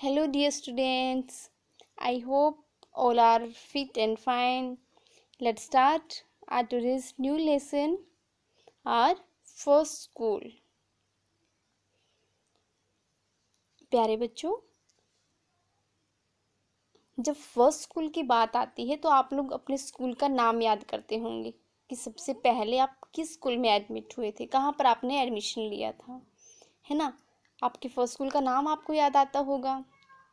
hello dear students i hope all are fit and fine let's start our today's new lesson our first school प्यारे बच्चों जब first school की बात आती है तो आप लोग अपने स्कूल का नाम याद करते होंगे कि सबसे पहले आप किस स्कूल में एडमिट हुए थे कहाँ पर आपने एडमिशन लिया था है ना आपके फर्स्ट स्कूल का नाम आपको याद आता होगा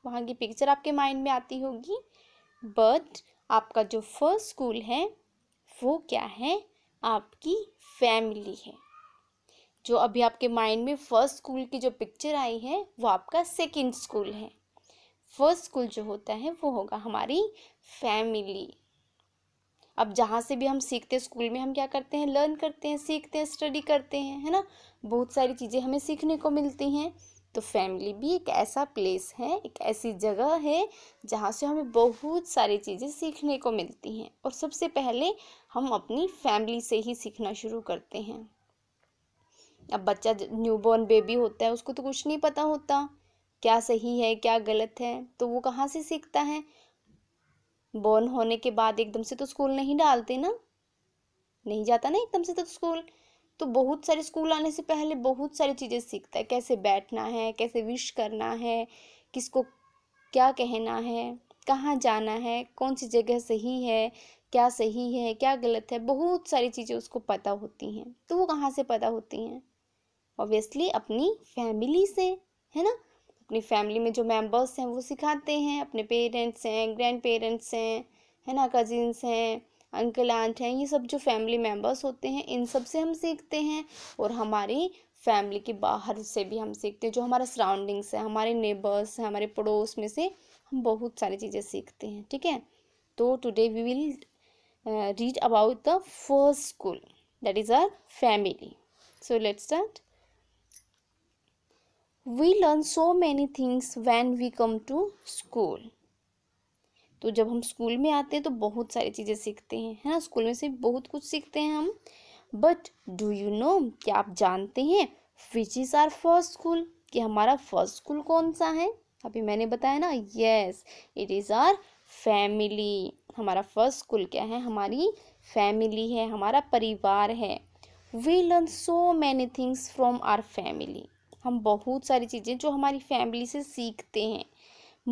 वहाँ की पिक्चर आपके माइंड में आती होगी बट आपका जो फर्स्ट स्कूल है वो क्या है आपकी फैमिली है जो अभी आपके माइंड में फर्स्ट स्कूल की जो पिक्चर आई है वो आपका सेकंड स्कूल है फर्स्ट स्कूल जो होता है वो होगा हमारी फैमिली अब जहाँ से भी हम सीखते हैं स्कूल में हम क्या करते हैं लर्न करते हैं सीखते हैं स्टडी करते हैं है ना बहुत सारी चीज़ें हमें सीखने को मिलती हैं तो फैमिली भी एक ऐसा प्लेस है एक ऐसी जगह है जहाँ से हमें बहुत सारी चीज़ें सीखने को मिलती हैं और सबसे पहले हम अपनी फैमिली से ही सीखना शुरू करते हैं अब बच्चा न्यू बॉर्न बेबी होता है उसको तो कुछ नहीं पता होता क्या सही है क्या गलत है तो वो कहाँ से सीखता है बॉर्न होने के बाद एकदम से तो स्कूल नहीं डालते ना नहीं जाता ना एकदम से तो स्कूल तो बहुत सारे स्कूल आने से पहले बहुत सारी चीज़ें सीखता है कैसे बैठना है कैसे विश करना है किसको क्या कहना है कहाँ जाना है कौन सी जगह सही है क्या सही है क्या गलत है बहुत सारी चीज़ें उसको पता होती हैं तो वो कहाँ से पता होती हैं ऑब्वियसली अपनी फैमिली से है ना अपनी फैमिली में जो मेंबर्स हैं वो सिखाते हैं अपने पेरेंट्स हैं ग्रैंड पेरेंट्स हैं है ना कजिन्स हैं अंकल आंट हैं ये सब जो फैमिली मेम्बर्स होते हैं इन सब से हम सीखते हैं और हमारी फैमिली के बाहर से भी हम सीखते हैं जो हमारा सराउंडिंग्स है हमारे नेबर्स हैं हमारे पड़ोस में से हम बहुत सारी चीज़ें सीखते हैं ठीक है तो today we will read about the first school that is our family so let's start we learn so many things when we come to school तो जब हम स्कूल में आते हैं तो बहुत सारी चीज़ें सीखते हैं है ना स्कूल में से बहुत कुछ सीखते हैं हम बट डू यू नो क्या आप जानते हैं which is our first school कि हमारा फर्स्ट स्कूल कौन सा है अभी मैंने बताया ना yes it is our family हमारा फर्स्ट स्कूल क्या है हमारी फैमिली है हमारा परिवार है we learn so many things from our family हम बहुत सारी चीज़ें जो हमारी फैमिली से सीखते हैं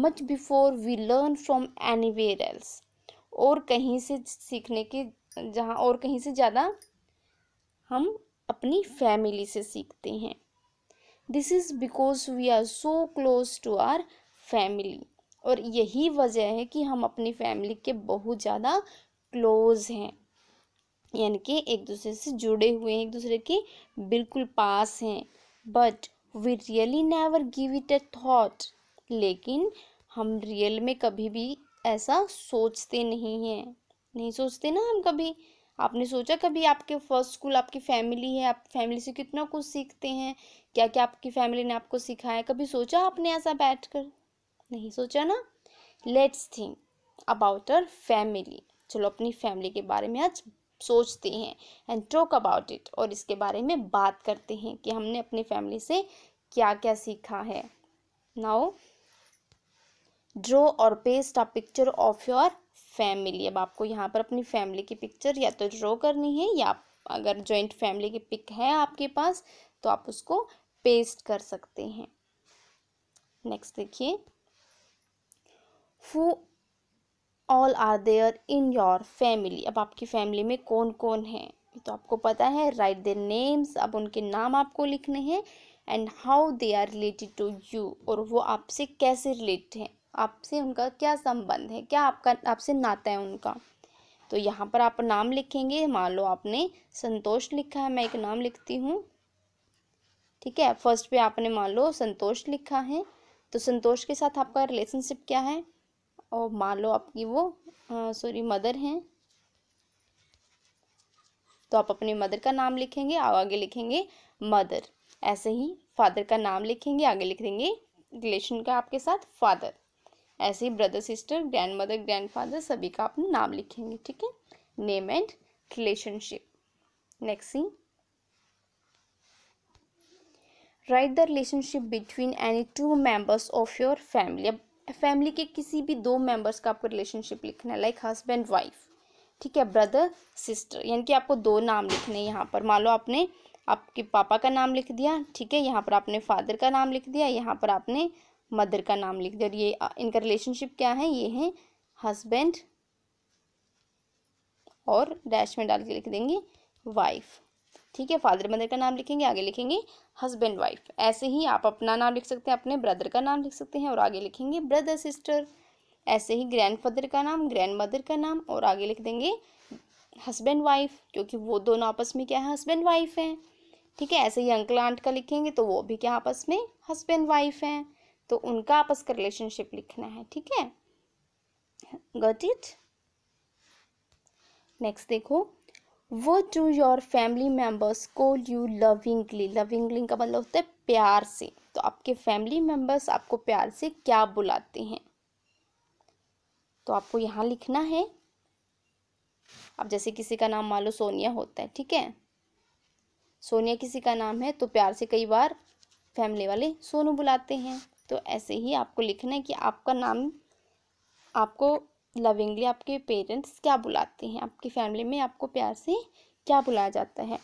much before we learn from anywhere else और कहीं से सीखने के जहाँ और कहीं से ज़्यादा हम अपनी फैमिली से सीखते हैं this is because we are so close to our family और यही वजह है कि हम अपनी फैमिली के बहुत ज़्यादा क्लोज हैं यानी कि एक दूसरे से जुड़े हुए हैं एक दूसरे के बिल्कुल पास हैं but we really never give it a thought लेकिन हम रियल में कभी भी ऐसा सोचते नहीं हैं नहीं सोचते ना हम कभी आपने सोचा कभी आपके फर्स्ट स्कूल आपकी फैमिली है आप फैमिली से कितना कुछ सीखते हैं क्या क्या आपकी फैमिली ने आपको सिखाया कभी सोचा आपने ऐसा बैठ कर नहीं सोचा ना let's think about our family चलो अपनी फैमिली के बारे में आज सोचते हैं एंड टॉक अबाउट इट और इसके बारे में बात करते हैं कि हमने अपनी फैमिली से क्या क्या सीखा है नाउ ड्रॉ और paste a picture of your family अब आपको यहाँ पर अपनी फैमिली की पिक्चर या तो ड्रॉ करनी है या अगर जॉइंट फैमिली की पिक है आपके पास तो आप उसको पेस्ट कर सकते हैं नेक्स्ट देखिए who all are there in your family अब आपकी फैमिली में कौन कौन है तो आपको पता है राइट देयर नेम्स अब उनके नाम आपको लिखने हैं and how they are related to you और वो आपसे कैसे रिलेटेड हैं आपसे उनका क्या संबंध है क्या आपका आपसे नाता है उनका तो यहाँ पर आप नाम लिखेंगे मान लो आपने संतोष लिखा है मैं एक नाम लिखती हूँ ठीक है फर्स्ट पे आपने मान लो संतोष लिखा है तो संतोष के साथ आपका रिलेशनशिप क्या है और मान लो आपकी वो सॉरी मदर हैं तो आप अपने मदर का नाम लिखेंगे और आगे लिखेंगे मदर ऐसे ही फादर का नाम लिखेंगे आगे लिख देंगे रिलेशन का आपके साथ फादर ऐसे ही brother sister grandmother grandfather सभी का आप नाम लिखेंगे ठीक है name and relationship next see write the relationship between any two members of your family अब फैमिली के किसी भी दो मेंबर्स का आपको रिलेशनशिप लिखना है लाइक हस्बैंड वाइफ ठीक है ब्रदर सिस्टर यानी कि आपको दो नाम लिखने हैं यहाँ पर मान लो आपने आपके पापा का नाम लिख दिया ठीक है यहाँ पर आपने फादर का नाम लिख दिया यहाँ पर आपने मदर का नाम लिख दिया और ये इनका रिलेशनशिप क्या है ये है हस्बैंड और डैश में डाल के लिख देंगे वाइफ ठीक है फादर मदर का नाम लिखेंगे आगे लिखेंगे हस्बैंड वाइफ ऐसे ही आप अपना नाम लिख सकते हैं अपने ब्रदर का नाम लिख सकते हैं और आगे लिखेंगे ब्रदर सिस्टर ऐसे ही ग्रैंडफादर का नाम ग्रैंड मदर का नाम और आगे लिख देंगे हस्बैंड वाइफ क्योंकि वो दोनों आपस में क्या है हस्बैंड वाइफ हैं ठीक है ऐसे ही अंकल आंट का लिखेंगे तो वो भी क्या आपस में हस्बैंड वाइफ हैं तो उनका आपस का रिलेशनशिप लिखना है ठीक है गट इट नेक्स्ट देखो what do your family members call you lovingly lovingly का मतलब होता है प्यार से तो आपके फैमिली मेम्बर्स आपको प्यार से क्या बुलाते हैं तो आपको यहाँ लिखना है अब जैसे किसी का नाम मान लो सोनिया होता है ठीक है सोनिया किसी का नाम है तो प्यार से कई बार फैमिली वाले सोनू बुलाते हैं तो ऐसे ही आपको लिखना है कि आपका नाम आपको लविंगली आपके पेरेंट्स क्या बुलाते हैं आपकी फैमिली में आपको प्यार से क्या बुलाया जाता है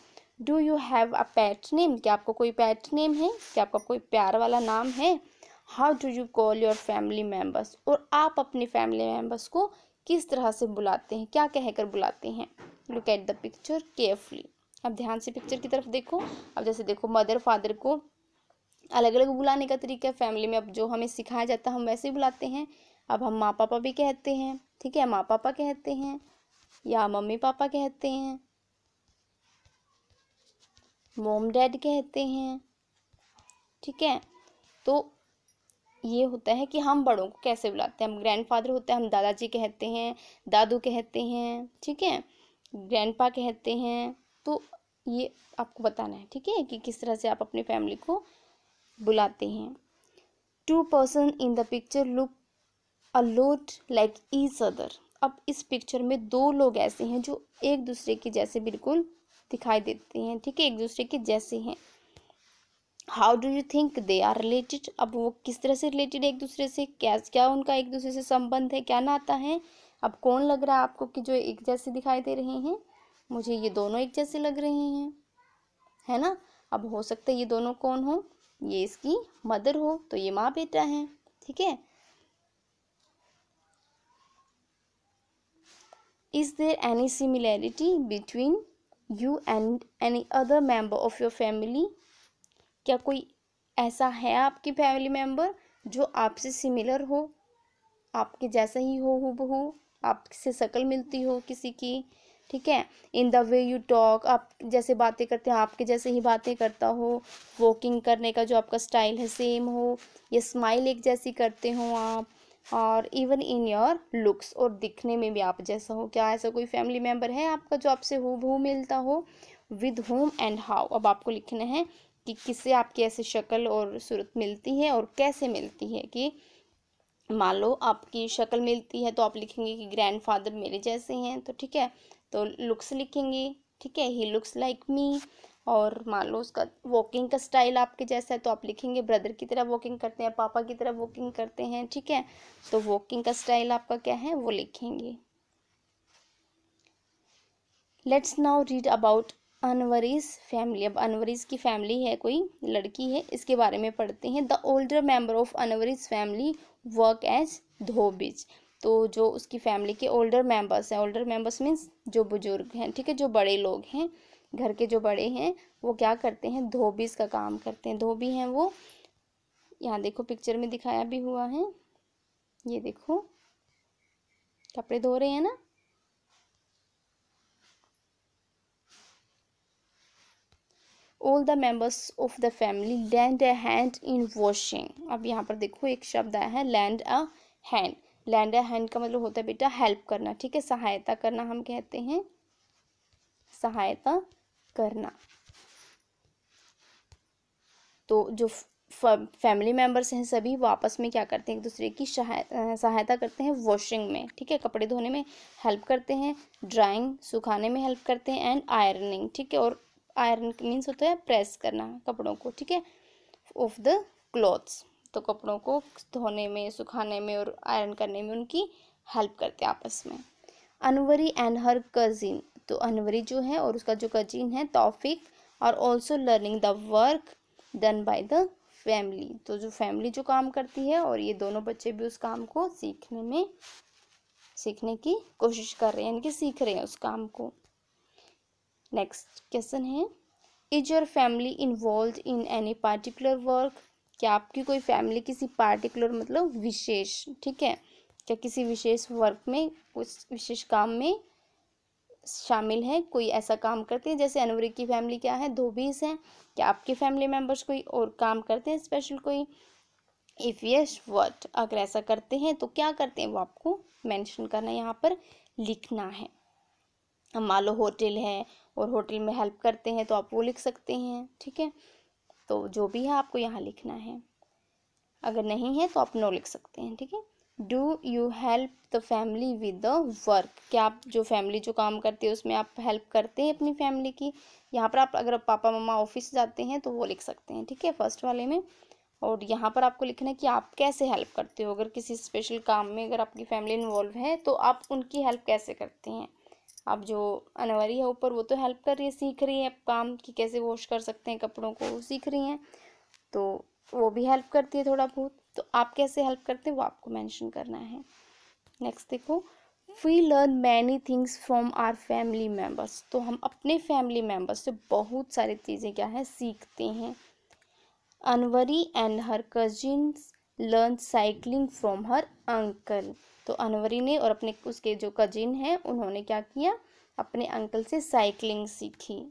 do you have a pet name क्या आपको कोई पैट नेम है क्या आपका कोई प्यार वाला नाम है how do you call your family members और आप अपने फैमिली मेम्बर्स को किस तरह से बुलाते हैं क्या कहकर बुलाते हैं look at the picture carefully अब ध्यान से पिक्चर की तरफ देखो अब जैसे देखो मदर फादर को अलग अलग बुलाने का तरीका है फैमिली में अब जो हमें सिखाया जाता है हम वैसे ही बुलाते हैं अब हम माँ पापा भी कहते हैं ठीक है माँ पापा कहते हैं या मम्मी पापा कहते हैं मोम डैड कहते हैं ठीक है तो ये होता है कि हम बड़ों को कैसे बुलाते हैं हम ग्रैंडफादर होते हैं हम दादाजी कहते हैं दादू कहते हैं ठीक है ग्रैंडपा कहते हैं तो ये आपको बताना है ठीक है कि किस तरह से आप अपनी फैमिली को बुलाते हैं two person in the picture look a lot like each other अब इस पिक्चर में दो लोग ऐसे हैं जो एक दूसरे के जैसे बिल्कुल दिखाई देते हैं ठीक है एक दूसरे के जैसे हैं how do you think they are related अब वो किस तरह से रिलेटेड है एक दूसरे से क्या क्या उनका एक दूसरे से संबंध है क्या नाता है अब कौन लग रहा है आपको कि जो एक जैसे दिखाई दे रहे हैं मुझे ये दोनों एक जैसे लग रहे हैं है ना अब हो सकता है ये दोनों कौन हो ये इसकी मदर हो तो ये माँ बेटा है ठीक है is there any similarity between you and any other member of your family क्या कोई ऐसा है आपकी फैमिली मेम्बर जो आपसे सिमिलर हो आपके जैसा ही हो हूबहू आपसे शक्ल मिलती हो किसी की ठीक है in the way you talk आप जैसे बातें करते हैं आपके जैसे ही बातें करता हो वॉकिंग करने का जो आपका स्टाइल है सेम हो या स्माइल एक जैसी करते हो आप और इवन इन योर लुक्स और दिखने में भी आप जैसा हो क्या ऐसा कोई फैमिली मेम्बर है आपका जो आपसे हु भू मिलता हो विद होम एंड हाउ अब आपको लिखना है कि किससे आपकी ऐसी शक्ल और सूरत मिलती है और कैसे मिलती है कि मान लो आपकी शक्ल मिलती है तो आप लिखेंगे कि ग्रैंडफादर मेरे जैसे हैं तो ठीक है तो लुक्स लिखेंगे ठीक है ही लुक्स लाइक मी और मान लो उसका वॉकिंग का स्टाइल आपके जैसा है तो आप लिखेंगे ब्रदर की तरह वॉकिंग करते हैं पापा की तरह वॉकिंग करते हैं ठीक है तो वॉकिंग का स्टाइल आपका क्या है वो लिखेंगे let's now read about Anwari's family अब अनवरीज की फैमिली है कोई लड़की है इसके बारे में पढ़ते हैं the older member of Anwari's family work as dhobis तो जो उसकी फैमिली के ओल्डर मेंबर्स हैं ओल्डर मेंबर्स मीन्स जो बुजुर्ग हैं ठीक है जो बड़े लोग हैं घर के जो बड़े हैं वो क्या करते हैं धोबीस का काम करते हैं धोबी हैं वो यहाँ देखो पिक्चर में दिखाया भी हुआ है ये देखो कपड़े धो रहे हैं ना all the members of the family land a hand in washing अब यहाँ पर देखो एक शब्द आया है land a hand land a hand का मतलब होता है बेटा हेल्प करना ठीक है सहायता करना हम कहते हैं सहायता करना तो जो फैमिली मेंबर्स हैं सभी वो आपस में क्या करते हैं एक दूसरे की सहायता करते हैं वॉशिंग में ठीक है कपड़े धोने में हेल्प करते हैं ड्राइंग सुखाने में हेल्प करते हैं एंड आयरनिंग ठीक है और आयरन मीन्स होता है प्रेस करना कपड़ों को ठीक है ऑफ द क्लॉथ्स तो कपड़ों को धोने में सुखाने में और आयरन करने में उनकी हेल्प करते हैं आपस में अनवरी एंड हर कजिन तो अनवरी जो है और उसका जो कजिन है तौफिक और also learning the work done by the family तो जो फैमिली जो काम करती है और ये दोनों बच्चे भी उस काम को सीखने में सीखने की कोशिश कर रहे हैं यानी कि सीख रहे हैं उस काम को नेक्स्ट क्वेश्चन है is your family involve in any particular work क्या आपकी कोई फैमिली किसी पार्टिकुलर मतलब विशेष ठीक है क्या किसी विशेष वर्क में उस विशेष काम में शामिल हैं कोई ऐसा काम करते हैं जैसे अनवरी की फैमिली क्या है धोबीज हैं क्या आपके फैमिली मेम्बर्स कोई और काम करते हैं स्पेशल कोई इफ़ यस वट अगर ऐसा करते हैं तो क्या करते हैं वो आपको मेंशन करना यहाँ पर लिखना है मान लो होटल है और होटल में हेल्प करते हैं तो आप वो लिख सकते हैं ठीक है तो जो भी है आपको यहाँ लिखना है अगर नहीं है तो आप नो लिख सकते हैं ठीक है do you help the family with the work क्या आप जो फैमिली जो काम करती है उसमें आप हेल्प करते हैं अपनी फैमिली की यहाँ पर आप अगर पापा मम्मा ऑफिस जाते हैं तो वो लिख सकते हैं ठीक है फर्स्ट वाले में और यहाँ पर आपको लिखना है कि आप कैसे हेल्प करते हो अगर किसी स्पेशल काम में अगर आपकी फैमिली इन्वॉल्व है तो आप उनकी हेल्प कैसे करते हैं आप जो अनवरी है ऊपर वो तो हेल्प कर रही है सीख रही है काम कि कैसे वॉश कर सकते हैं कपड़ों को सीख रही हैं तो वो भी हेल्प करती है थोड़ा बहुत तो आप कैसे हेल्प करते हैं वो आपको मेंशन करना है नेक्स्ट देखो we learn many things from our family members तो हम अपने फैमिली मेम्बर्स से बहुत सारी चीज़ें क्या है सीखते हैं Anwari and her cousins learn cycling from her uncle तो अनवरी ने और अपने उसके जो कजिन हैं उन्होंने क्या किया अपने अंकल से साइकिलिंग सीखी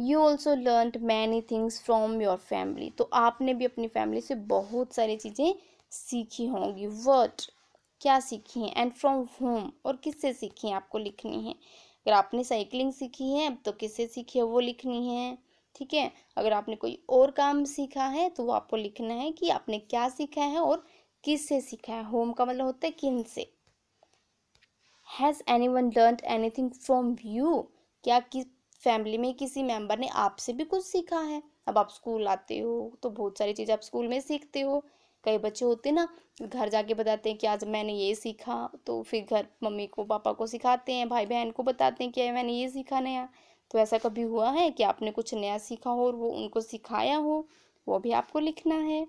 you also learn many things from your family तो आपने भी अपनी फैमिली से बहुत सारी चीज़ें सीखी होंगी वर्ड क्या सीखी हैं एंड फ्रॉम होम और किससे सीखी हैं आपको लिखनी है अगर आपने साइकिलिंग सीखी है तो किससे सीखी है वो लिखनी है ठीक है अगर आपने कोई और काम सीखा है तो वो आपको लिखना है कि आपने क्या सीखा है और किससे सीखा है होम का मतलब होता है किन से has anyone learn anything from you क्या किस फैमिली में किसी मेंबर ने आपसे भी कुछ सीखा है अब आप स्कूल आते हो तो बहुत सारी चीजें आप स्कूल में सीखते हो कई बच्चे होते ना घर जाके बताते हैं कि आज मैंने ये सीखा तो फिर घर मम्मी को पापा को सिखाते हैं भाई बहन को बताते हैं कि मैंने ये सीखा नया तो ऐसा कभी हुआ है कि आपने कुछ नया सीखा हो और वो उनको सिखाया हो वो भी आपको लिखना है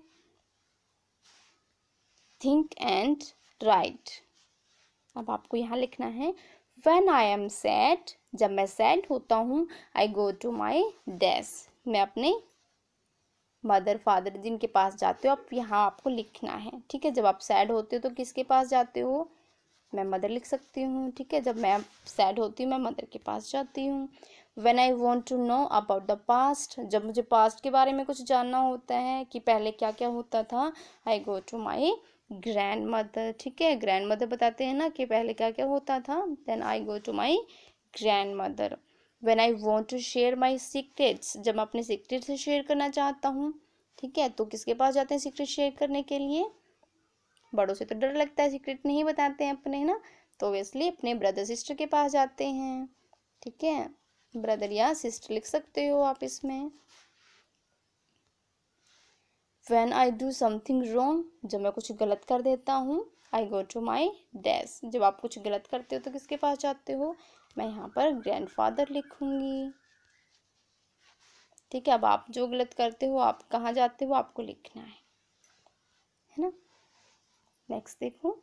थिंक एंड राइट अब आपको यहाँ लिखना है वेन आई एम सेट जब मैं सैड होता हूँ आई गो टू माई डैस मैं अपने मदर फादर जिनके पास जाते हो आप यहाँ आपको लिखना है ठीक है जब आप सैड होते हो तो किसके पास जाते हो मैं मदर लिख सकती हूँ ठीक है जब मैं सैड होती हूँ मैं मदर के पास जाती हूँ when I want to know about the past जब मुझे पास्ट के बारे में कुछ जानना होता है कि पहले क्या क्या होता था I go to my grandmother ठीक है ग्रैंड मदर बताते हैं ना कि पहले क्या क्या होता था then I go to my grandmother when I want to share my secrets जब मैं अपने सीक्रेट से शेयर करना चाहता हूँ ठीक है तो किसके पास जाते हैं सीक्रेट शेयर करने के लिए बड़ों से तो डर लगता है सीक्रेट नहीं बताते हैं अपने है ना तो ओबियसली अपने ब्रदर सिस्टर के पास जाते हैं ठीक है ब्रदर या सिस्टर लिख सकते हो आप इसमें when I do something wrong जब मैं कुछ गलत कर देता हूँ आई गो टू माई डैस जब आप कुछ गलत करते हो तो किसके पास जाते हो मैं यहाँ पर ग्रैंडफादर लिखूँगी ठीक है अब आप जो गलत करते हो आप कहाँ जाते हो आपको लिखना है है ना नेक्स्ट देखो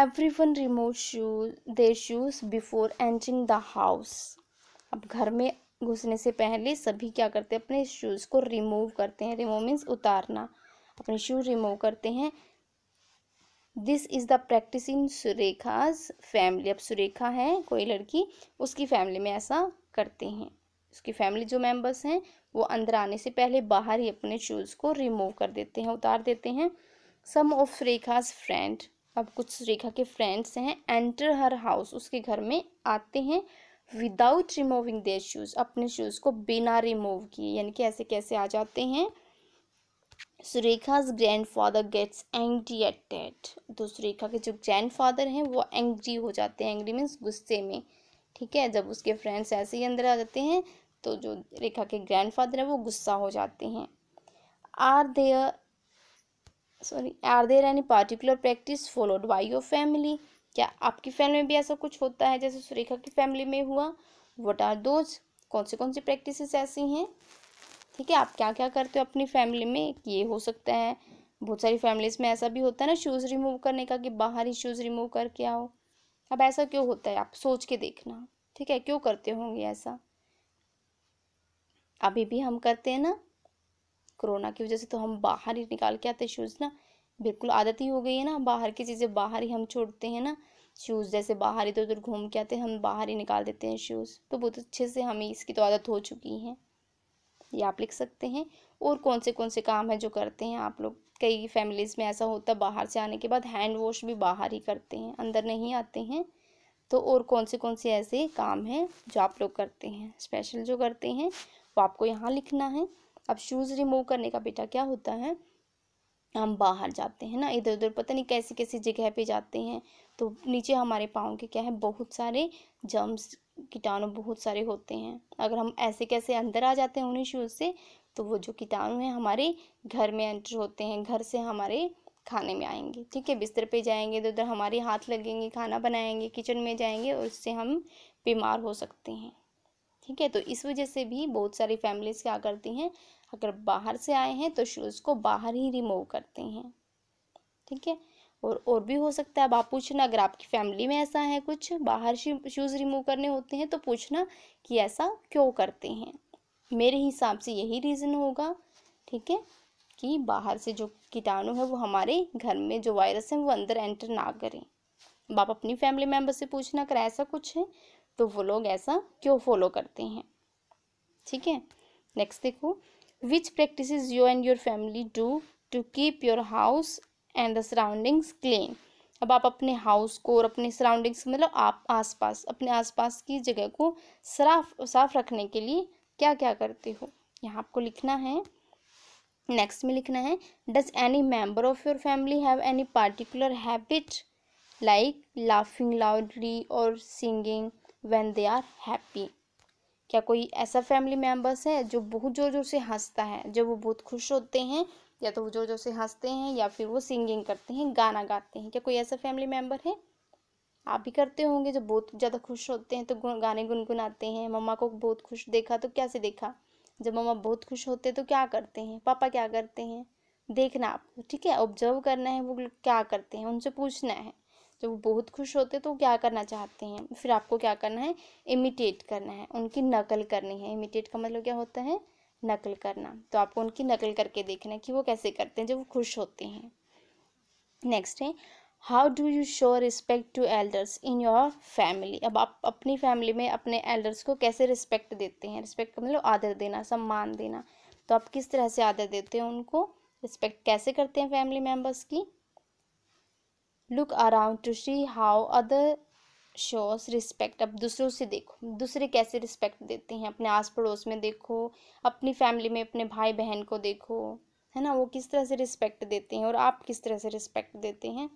everyone remove shoes their shoes before entering the house अब घर में घुसने से पहले सभी क्या करते हैं अपने शूज़ को रिमूव करते हैं रिमूव मीन्स उतारना अपने शूज़ रिमूव करते हैं this is the practice in Surekha's family अब सुरेखा है कोई लड़की उसकी फैमिली में ऐसा करते हैं उसकी फैमिली जो मेंबर्स हैं वो अंदर आने से पहले बाहर ही अपने शूज़ को रिमूव कर देते हैं उतार देते हैं सम ऑफ सुरेखाज फ्रेंड अब कुछ सुरेखा के फ्रेंड्स हैं एंटर हर हाउस उसके घर में आते हैं विदाउट रिमूविंग देयर शूज़ अपने शूज़ को बिना रिमूव किए यानी कि ऐसे कैसे आ जाते हैं Surekha's grandfather gets angry at that तो सुरेखा के जो ग्रैंड फादर हैं वो एंग्री हो जाते हैं एंग्री मीन्स गुस्से में ठीक है जब उसके फ्रेंड्स ऐसे ही अंदर आ जाते हैं तो जो रेखा के ग्रैंड फादर हैं वो गुस्सा हो जाते हैं are there sorry are there any particular practice followed by your family क्या आपकी फैमिली में भी ऐसा कुछ होता है जैसे सुरेखा की फैमिली में हुआ वट आर दोज कौन सी कौन सी प्रैक्टिस ऐसी हैं ठीक है आप क्या क्या करते हो अपनी फैमिली में ये हो सकता है बहुत सारी फैमिलीज में ऐसा भी होता है ना शूज़ रिमूव करने का कि बाहर ही शूज़ रिमूव करके आओ अब ऐसा क्यों होता है आप सोच के देखना ठीक है क्यों करते होंगे ऐसा अभी भी हम करते हैं ना कोरोना की वजह से तो हम बाहर ही निकाल के आते शूज़ ना बिल्कुल आदत ही हो गई है ना बाहर की चीज़ें बाहर ही हम छोड़ते हैं ना शूज़ जैसे बाहर इधर उधर घूम के आते हैं हम बाहर ही निकाल देते हैं शूज़ तो बहुत अच्छे से हमें इसकी तो आदत हो चुकी है ये आप लिख सकते हैं और कौन से कौन से काम है जो करते हैं आप लोग कई फैमिलीज़ में ऐसा होता है बाहर से आने के बाद हैंड वॉश भी बाहर ही करते हैं अंदर नहीं आते हैं तो और कौन से कौन से ऐसे काम हैं जो आप लोग करते हैं स्पेशल जो करते हैं वो आपको यहाँ लिखना है अब शूज़ रिमूव करने का बेटा क्या होता है हम बाहर जाते हैं ना इधर उधर पता नहीं कैसी कैसी जगह पे जाते हैं तो नीचे हमारे पाँव के क्या है बहुत सारे जम्स कीटाणु बहुत सारे होते हैं अगर हम ऐसे कैसे अंदर आ जाते हैं उन्हीं शूज़ से तो वो जो कीटाणु हैं हमारे घर में एंटर होते हैं घर से हमारे खाने में आएंगे ठीक है बिस्तर पे जाएंगे तो उधर हमारे हाथ लगेंगे खाना बनाएंगे किचन में जाएंगे और उससे हम बीमार हो सकते हैं ठीक है तो इस वजह से भी बहुत सारी फैमिलीज़ क्या करती हैं अगर बाहर से आए हैं तो शूज़ को बाहर ही रिमूव करते हैं ठीक है और और भी हो सकता है अब आप पूछना अगर आपकी फैमिली में ऐसा है कुछ बाहर शूज़ रिमूव करने होते हैं तो पूछना कि ऐसा क्यों करते हैं मेरे हिसाब से यही रीज़न होगा ठीक है कि बाहर से जो कीटाणु है वो हमारे घर में जो वायरस है वो अंदर एंटर ना करें अब आप अपनी फैमिली मेम्बर से पूछना अगर ऐसा कुछ है तो वो लोग ऐसा क्यों फॉलो करते हैं ठीक है नेक्स्ट देखो which practice you and your family do to keep your house and the surroundings clean अब आप अपने हाउस को और अपने सराउंडिंग्स मतलब आप आसपास अपने आसपास की जगह को साफ साफ रखने के लिए क्या क्या करते हो यहाँ आपको लिखना है नेक्स्ट में लिखना है does any member of your family have any particular habit like laughing loudly और singing when they are happy क्या कोई ऐसा फैमिली मेम्बर्स है जो बहुत ज़ोर ज़ोर से हंसता है जब वो बहुत खुश होते हैं या तो वो जोर जोर से हंसते हैं या फिर वो सिंगिंग करते हैं गाना गाते हैं क्या कोई ऐसा फैमिली मेम्बर है आप भी करते होंगे जब बहुत ज़्यादा खुश होते हैं तो गाने गुनगुनाते हैं मम्मा को बहुत खुश देखा तो कैसे देखा जब मम्मा बहुत खुश होते हैं तो क्या करते हैं पापा क्या करते हैं देखना आपको ठीक है ऑब्जर्व करना है वो क्या करते हैं उनसे पूछना है जब वो बहुत खुश होते तो क्या करना चाहते हैं फिर आपको क्या करना है इमिटेट करना है उनकी नकल करनी है इमिटेट का मतलब क्या होता है नकल करना तो आपको उनकी नकल करके देखना है कि वो कैसे करते हैं जब वो खुश होते हैं नेक्स्ट है how do you show respect to elders in your family अब आप अपनी फैमिली में अपने एल्डर्स को कैसे रिस्पेक्ट देते हैं रिस्पेक्ट मतलब आदर देना सम्मान देना तो आप किस तरह से आदर देते हैं उनको रिस्पेक्ट कैसे करते हैं फैमिली मेम्बर्स की look around to see how other shows respect अब दूसरों से देखो दूसरे कैसे रिस्पेक्ट देते हैं अपने आस पड़ोस में देखो अपनी फैमिली में अपने भाई बहन को देखो है ना वो किस तरह से रिस्पेक्ट देते हैं और आप किस तरह से रिस्पेक्ट देते हैं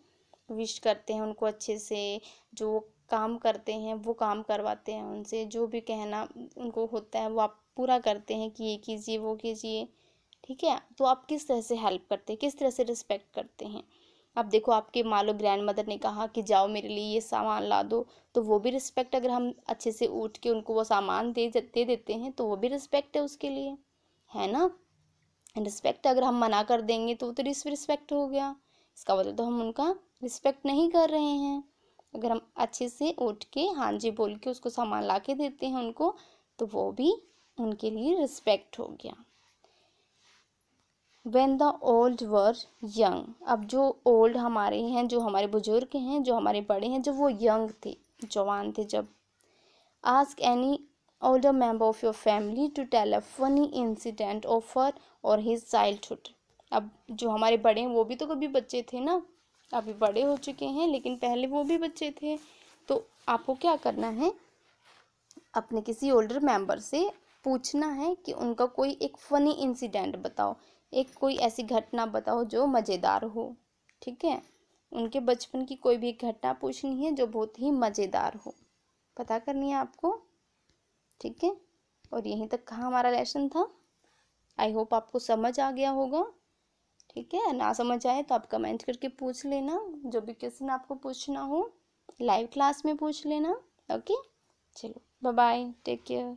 विश करते हैं उनको अच्छे से जो काम करते हैं वो काम करवाते हैं उनसे जो भी कहना उनको होता है वो आप पूरा करते हैं कि ये कीजिए वो कीजिए ठीक है तो आप किस तरह से हेल्प करते हैं किस तरह से रिस्पेक्ट करते हैं अब देखो आपके मान लो ग्रैंड मदर ने कहा कि जाओ मेरे लिए ये सामान ला दो तो वो भी रिस्पेक्ट अगर हम अच्छे से उठ के उनको वो सामान दे दे देते हैं तो वो भी रिस्पेक्ट है उसके लिए है ना रिस्पेक्ट अगर हम मना कर देंगे तो वो तो डिसरिस्पेक्ट हो गया इसका मतलब तो हम उनका रिस्पेक्ट नहीं कर रहे हैं अगर हम अच्छे से उठ के हाँ जी बोल के उसको सामान ला के देते हैं उनको तो वो भी उनके लिए रिस्पेक्ट हो गया when the old were young अब जो ओल्ड हमारे हैं जो हमारे बुजुर्ग हैं जो हमारे बड़े हैं जो वो यंग थे जवान थे जब ask any older member of your family to tell a funny incident of our or child childhood अब जो हमारे बड़े हैं वो भी तो कभी बच्चे थे ना अभी बड़े हो चुके हैं लेकिन पहले वो भी बच्चे थे तो आपको क्या करना है अपने किसी ओल्डर मेंबर से पूछना है कि उनका कोई एक फ़नी इंसिडेंट बताओ एक कोई ऐसी घटना बताओ जो मज़ेदार हो ठीक है उनके बचपन की कोई भी घटना पूछनी है जो बहुत ही मज़ेदार हो पता करनी है आपको ठीक है और यहीं तक कहाँ हमारा लेसन था आई होप आपको समझ आ गया होगा ठीक है ना समझ आए तो आप कमेंट करके पूछ लेना जो भी क्वेश्चन आपको पूछना हो लाइव क्लास में पूछ लेना ओके चलो बाय बाय टेक केयर